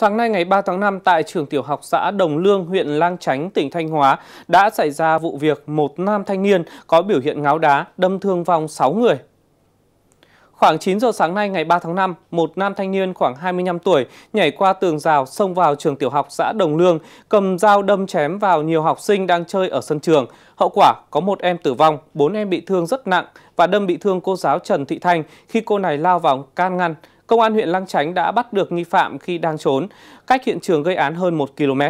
Sáng nay ngày 3 tháng 5 tại trường tiểu học xã Đồng Lương, huyện Lang Chánh, tỉnh Thanh Hóa đã xảy ra vụ việc một nam thanh niên có biểu hiện ngáo đá đâm thương vong 6 người. Khoảng 9 giờ sáng nay ngày 3 tháng 5, một nam thanh niên khoảng 25 tuổi nhảy qua tường rào xông vào trường tiểu học xã Đồng Lương, cầm dao đâm chém vào nhiều học sinh đang chơi ở sân trường. Hậu quả có một em tử vong, bốn em bị thương rất nặng và đâm bị thương cô giáo Trần Thị Thanh khi cô này lao vào can ngăn. Công an huyện Lăng Chánh đã bắt được nghi phạm khi đang trốn, cách hiện trường gây án hơn 1 km.